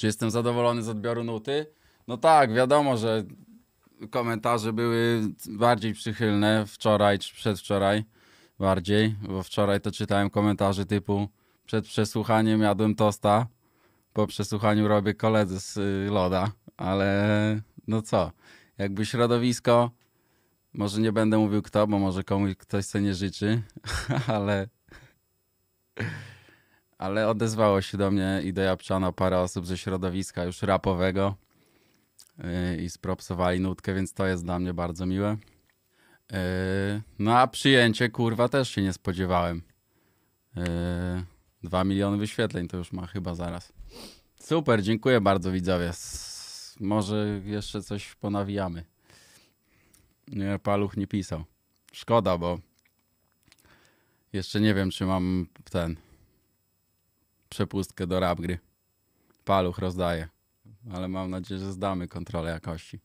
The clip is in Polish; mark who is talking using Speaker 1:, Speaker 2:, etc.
Speaker 1: Czy jestem zadowolony z odbioru nuty? No tak, wiadomo, że komentarze były bardziej przychylne wczoraj czy przedwczoraj. Bardziej, bo wczoraj to czytałem komentarze typu przed przesłuchaniem jadłem tosta, po przesłuchaniu robię koledze z y, loda, ale no co, jakby środowisko, może nie będę mówił kto, bo może komuś ktoś sobie nie życzy, ale ale odezwało się do mnie i do Japczana parę osób ze środowiska już rapowego yy, i spropsowali nutkę, więc to jest dla mnie bardzo miłe. Yy, no a przyjęcie, kurwa, też się nie spodziewałem. Yy, dwa miliony wyświetleń to już ma chyba zaraz. Super, dziękuję bardzo widzowie. Może jeszcze coś ponawijamy. Nie, Paluch nie pisał. Szkoda, bo jeszcze nie wiem, czy mam ten przepustkę do rap gry. Paluch rozdaje, ale mam nadzieję, że zdamy kontrolę jakości.